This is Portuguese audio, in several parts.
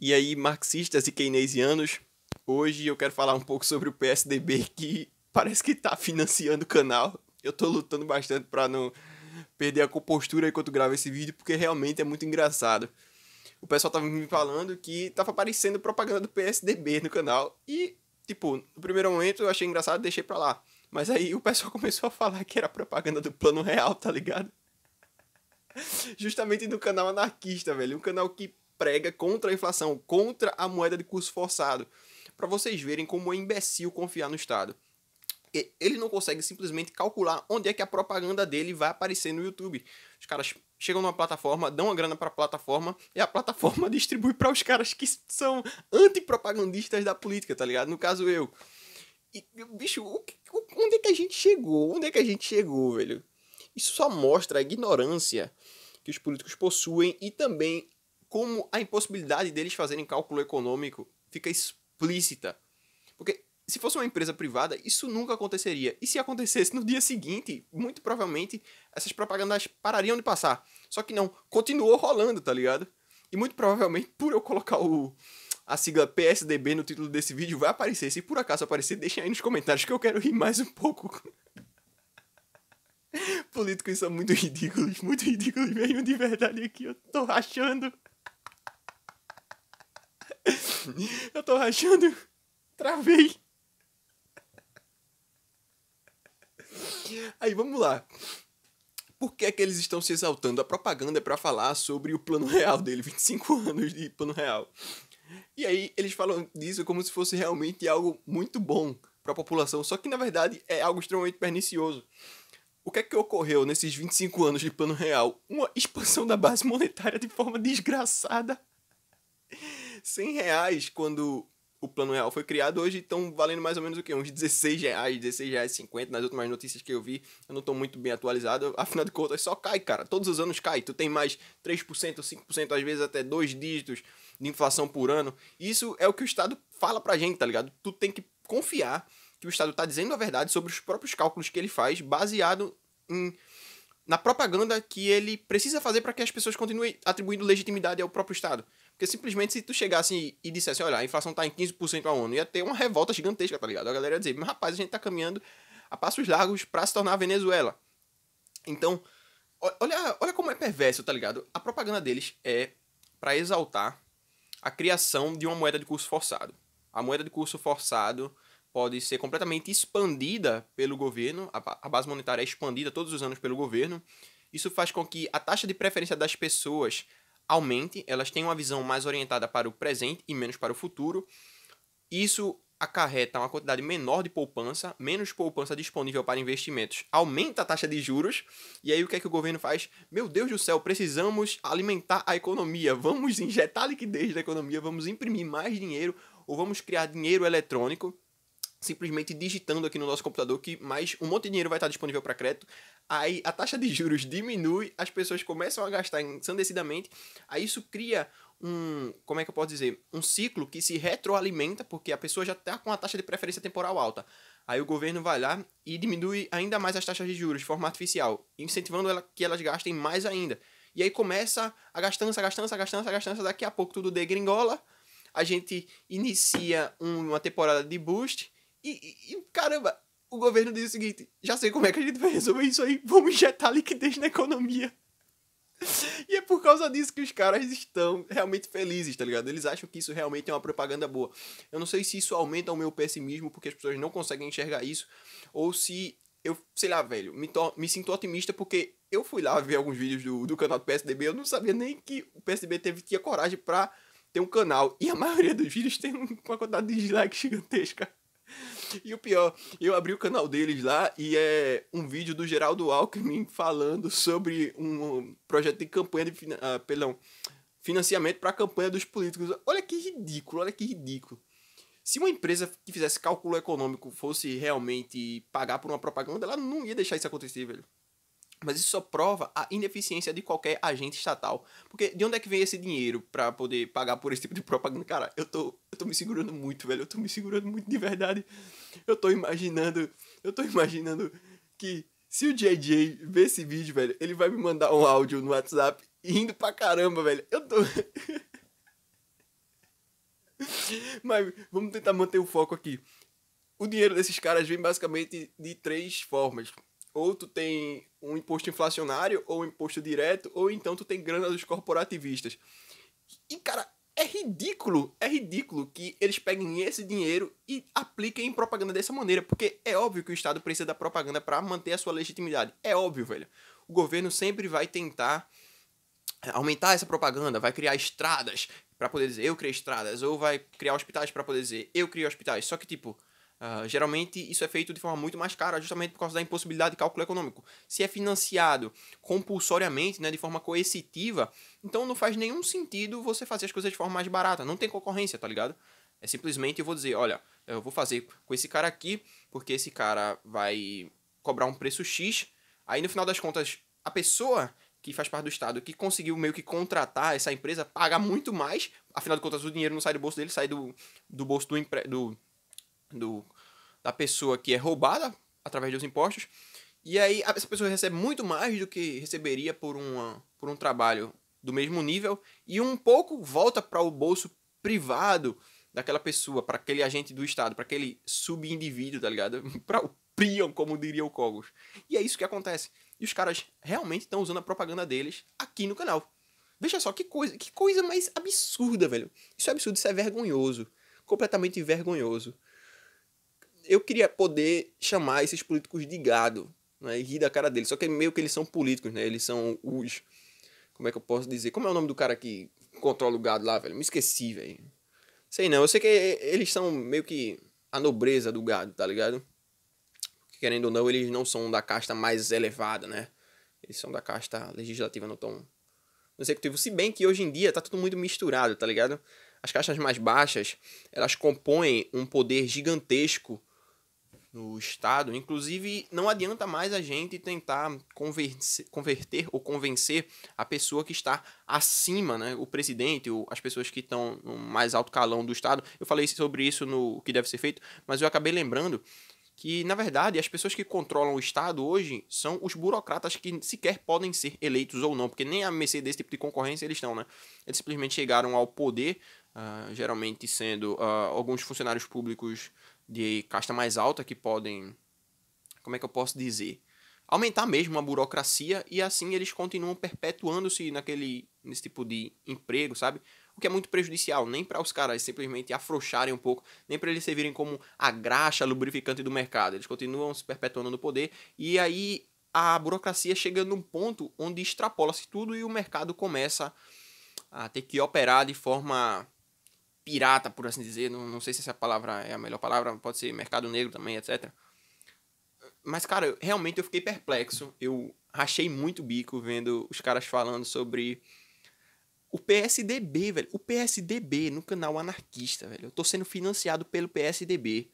E aí, marxistas e keynesianos, hoje eu quero falar um pouco sobre o PSDB que parece que tá financiando o canal. Eu tô lutando bastante para não perder a compostura enquanto gravo esse vídeo, porque realmente é muito engraçado. O pessoal tava me falando que tava aparecendo propaganda do PSDB no canal e, tipo, no primeiro momento eu achei engraçado, deixei pra lá. Mas aí o pessoal começou a falar que era propaganda do Plano Real, tá ligado? Justamente do canal anarquista, velho. Um canal que prega contra a inflação, contra a moeda de curso forçado, para vocês verem como é imbecil confiar no Estado. Ele não consegue simplesmente calcular onde é que a propaganda dele vai aparecer no YouTube. Os caras chegam numa plataforma, dão a grana para a plataforma e a plataforma distribui para os caras que são antipropagandistas da política, tá ligado? No caso eu. E, bicho, onde é que a gente chegou? Onde é que a gente chegou, velho? Isso só mostra a ignorância que os políticos possuem e também como a impossibilidade deles fazerem cálculo econômico fica explícita. Porque se fosse uma empresa privada, isso nunca aconteceria. E se acontecesse no dia seguinte, muito provavelmente essas propagandas parariam de passar. Só que não, continuou rolando, tá ligado? E muito provavelmente, por eu colocar o, a sigla PSDB no título desse vídeo, vai aparecer. Se por acaso aparecer, deixem aí nos comentários que eu quero rir mais um pouco. Políticos são muito ridículos, muito ridículos mesmo, de verdade aqui, eu tô achando. Eu tô rachando. Travei. Aí vamos lá. Por que é que eles estão se exaltando? A propaganda é para falar sobre o plano real dele, 25 anos de plano real. E aí eles falam disso como se fosse realmente algo muito bom para a população, só que na verdade é algo extremamente pernicioso. O que é que ocorreu nesses 25 anos de plano real? Uma expansão da base monetária de forma desgraçada. 100 reais quando o plano real foi criado, hoje estão valendo mais ou menos o que? Uns 16 reais, 16 reais 50 nas últimas notícias que eu vi, eu não estou muito bem atualizado, afinal de contas só cai, cara, todos os anos cai, tu tem mais 3%, 5%, às vezes até dois dígitos de inflação por ano, isso é o que o Estado fala pra gente, tá ligado? Tu tem que confiar que o Estado está dizendo a verdade sobre os próprios cálculos que ele faz, baseado em, na propaganda que ele precisa fazer para que as pessoas continuem atribuindo legitimidade ao próprio Estado. Porque simplesmente se tu chegasse e, dissesse, olha, a inflação tá em 15% ao ano, ia ter uma revolta gigantesca, tá ligado? A galera ia dizer, mas rapaz, a gente tá caminhando a passos largos para se tornar a Venezuela. Então, olha, olha como é perverso, tá ligado? A propaganda deles é para exaltar a criação de uma moeda de curso forçado. A moeda de curso forçado pode ser completamente expandida pelo governo, a base monetária é expandida todos os anos pelo governo. Isso faz com que a taxa de preferência das pessoas aumente, elas têm uma visão mais orientada para o presente e menos para o futuro. Isso acarreta uma quantidade menor de poupança, menos poupança disponível para investimentos, aumenta a taxa de juros, e aí o que é que o governo faz? Meu Deus do céu, precisamos alimentar a economia, vamos injetar liquidez na economia, vamos imprimir mais dinheiro ou vamos criar dinheiro eletrônico simplesmente digitando aqui no nosso computador que mais um monte de dinheiro vai estar disponível para crédito. Aí a taxa de juros diminui, as pessoas começam a gastar ensandecidamente. Aí isso cria um, como é que eu posso dizer, um ciclo que se retroalimenta porque a pessoa já está com a taxa de preferência temporal alta. Aí o governo vai lá e diminui ainda mais as taxas de juros de forma artificial, incentivando ela que elas gastem mais ainda. E aí começa a gastança, a gastança, a gastança, a gastança, daqui a pouco tudo degringola. A gente inicia uma temporada de boost e, e caramba, o governo diz o seguinte: já sei como é que a gente vai resolver isso aí, vamos injetar liquidez na economia. E é por causa disso que os caras estão realmente felizes, tá ligado? Eles acham que isso realmente é uma propaganda boa. Eu não sei se isso aumenta o meu pessimismo porque as pessoas não conseguem enxergar isso, ou se eu, sei lá, velho, me, me sinto otimista porque eu fui lá ver alguns vídeos do, do canal do PSDB, eu não sabia nem que o PSDB teve, tinha coragem pra ter um canal. E a maioria dos vídeos tem uma quantidade de dislikes gigantesca. E o pior, eu abri o canal deles lá e é um vídeo do Geraldo Alckmin falando sobre um projeto de campanha de ah, perdão, financiamento para a campanha dos políticos. Olha que ridículo, olha que ridículo. Se uma empresa que fizesse cálculo econômico fosse realmente pagar por uma propaganda, ela não ia deixar isso acontecer, velho. Mas isso só prova a ineficiência de qualquer agente estatal. Porque de onde é que vem esse dinheiro para poder pagar por esse tipo de propaganda? Cara, eu tô, eu tô me segurando muito, velho. Eu tô me segurando muito de verdade. Eu tô imaginando. Eu tô imaginando que se o JJ ver esse vídeo, velho, ele vai me mandar um áudio no WhatsApp rindo pra caramba, velho. Eu tô. Mas vamos tentar manter o foco aqui. O dinheiro desses caras vem basicamente de três formas ou tu tem um imposto inflacionário, ou um imposto direto, ou então tu tem grana dos corporativistas. E, cara, é ridículo, é ridículo que eles peguem esse dinheiro e apliquem em propaganda dessa maneira, porque é óbvio que o Estado precisa da propaganda para manter a sua legitimidade. É óbvio, velho. O governo sempre vai tentar eh, aumentar essa propaganda, vai criar estradas para poder dizer eu criei estradas, ou vai criar hospitais para poder dizer eu criei hospitais. Só que tipo, Uh, geralmente isso é feito de forma muito mais cara, justamente por causa da impossibilidade de cálculo econômico. Se é financiado compulsoriamente, né, de forma coercitiva, então não faz nenhum sentido você fazer as coisas de forma mais barata. Não tem concorrência, tá ligado? É simplesmente eu vou dizer, olha, eu vou fazer com esse cara aqui, porque esse cara vai cobrar um preço X. Aí no final das contas, a pessoa que faz parte do Estado, que conseguiu meio que contratar essa empresa, paga muito mais. Afinal de contas, o dinheiro não sai do bolso dele, sai do, do bolso do, empre, do do, da pessoa que é roubada através dos impostos. E aí essa pessoa recebe muito mais do que receberia por, uma, por um trabalho do mesmo nível e um pouco volta para o bolso privado daquela pessoa, para aquele agente do Estado, para aquele subindivíduo, tá ligado? para o priam, como diria o Cogos. E é isso que acontece. E os caras realmente estão usando a propaganda deles aqui no canal. Veja só que coisa, que coisa mais absurda, velho. Isso é absurdo, isso é vergonhoso. Completamente vergonhoso eu queria poder chamar esses políticos de gado né, e rir da cara deles. Só que meio que eles são políticos, né? Eles são os. Como é que eu posso dizer? Como é o nome do cara que controla o gado lá, velho? Me esqueci, velho. Sei não. Eu sei que eles são meio que a nobreza do gado, tá ligado? Porque, querendo ou não, eles não são da casta mais elevada, né? Eles são da casta legislativa, não tão. No executivo. Se bem que hoje em dia tá tudo muito misturado, tá ligado? As caixas mais baixas, elas compõem um poder gigantesco no Estado. Inclusive, não adianta mais a gente tentar converse, converter ou convencer a pessoa que está acima, né? o presidente, ou as pessoas que estão no mais alto calão do Estado. Eu falei sobre isso no que deve ser feito, mas eu acabei lembrando que, na verdade, as pessoas que controlam o Estado hoje são os burocratas que sequer podem ser eleitos ou não, porque nem a mercê desse tipo de concorrência eles estão, né? Eles simplesmente chegaram ao poder, uh, geralmente sendo uh, alguns funcionários públicos de casta mais alta que podem. Como é que eu posso dizer? Aumentar mesmo a burocracia e assim eles continuam perpetuando-se naquele nesse tipo de emprego, sabe? O que é muito prejudicial, nem para os caras simplesmente afrouxarem um pouco, nem para eles servirem como a graxa lubrificante do mercado. Eles continuam se perpetuando no poder e aí a burocracia chega num ponto onde extrapola-se tudo e o mercado começa a ter que operar de forma pirata, por assim dizer, não, não sei se essa palavra é a melhor palavra, pode ser mercado negro também, etc. Mas, cara, eu, realmente eu fiquei perplexo. Eu rachei muito bico vendo os caras falando sobre o PSDB, velho. O PSDB no canal anarquista, velho. Eu tô sendo financiado pelo PSDB.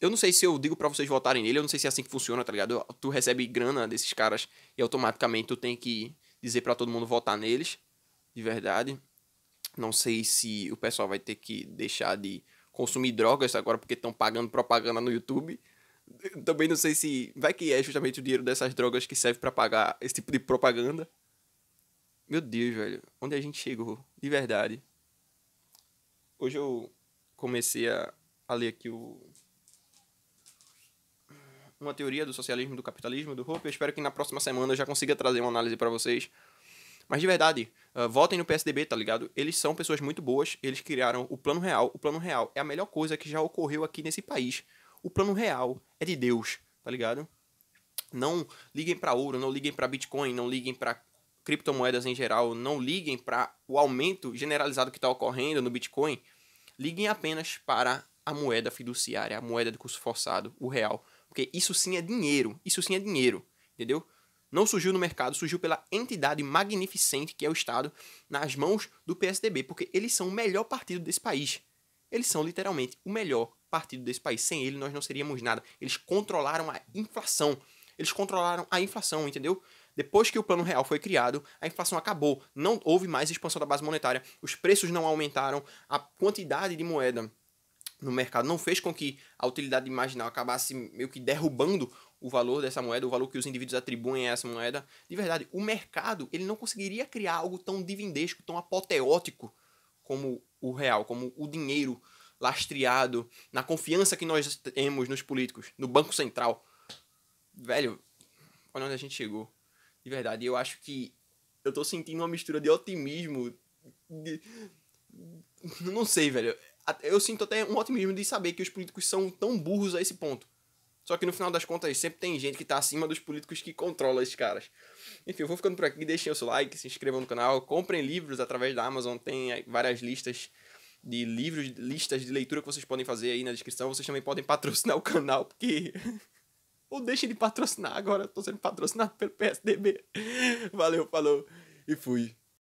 Eu não sei se eu digo para vocês votarem nele, eu não sei se é assim que funciona, tá ligado? Tu recebe grana desses caras e automaticamente tu tem que dizer para todo mundo votar neles, de verdade. Não sei se o pessoal vai ter que deixar de consumir drogas agora porque estão pagando propaganda no YouTube. Também não sei se vai que é justamente o dinheiro dessas drogas que serve para pagar esse tipo de propaganda. Meu Deus, velho, onde a gente chegou, de verdade. Hoje eu comecei a, a ler aqui o uma teoria do socialismo do capitalismo do Hoppe. Eu espero que na próxima semana eu já consiga trazer uma análise para vocês. Mas de verdade, uh, votem no PSDB, tá ligado? Eles são pessoas muito boas, eles criaram o Plano Real. O Plano Real é a melhor coisa que já ocorreu aqui nesse país. O Plano Real é de Deus, tá ligado? Não liguem para ouro, não liguem para Bitcoin, não liguem para criptomoedas em geral, não liguem para o aumento generalizado que está ocorrendo no Bitcoin. Liguem apenas para a moeda fiduciária, a moeda de curso forçado, o real. Porque isso sim é dinheiro, isso sim é dinheiro, entendeu? não surgiu no mercado, surgiu pela entidade magnificente que é o Estado, nas mãos do PSDB, porque eles são o melhor partido desse país. Eles são literalmente o melhor partido desse país. Sem ele, nós não seríamos nada. Eles controlaram a inflação. Eles controlaram a inflação, entendeu? Depois que o plano real foi criado, a inflação acabou. Não houve mais expansão da base monetária. Os preços não aumentaram. A quantidade de moeda no mercado não fez com que a utilidade marginal acabasse meio que derrubando o valor dessa moeda, o valor que os indivíduos atribuem a essa moeda, de verdade, o mercado ele não conseguiria criar algo tão divindesco, tão apoteótico como o real, como o dinheiro lastreado na confiança que nós temos nos políticos, no Banco Central. Velho, olha onde a gente chegou. De verdade, eu acho que eu tô sentindo uma mistura de otimismo. De... Não sei, velho. Eu sinto até um otimismo de saber que os políticos são tão burros a esse ponto. Só que no final das contas sempre tem gente que tá acima dos políticos que controla esses caras. Enfim, eu vou ficando por aqui. Deixem o seu like, se inscrevam no canal, comprem livros através da Amazon. Tem várias listas de livros, listas de leitura que vocês podem fazer aí na descrição. Vocês também podem patrocinar o canal, porque. Ou deixem de patrocinar agora. Eu tô sendo patrocinado pelo PSDB. Valeu, falou e fui.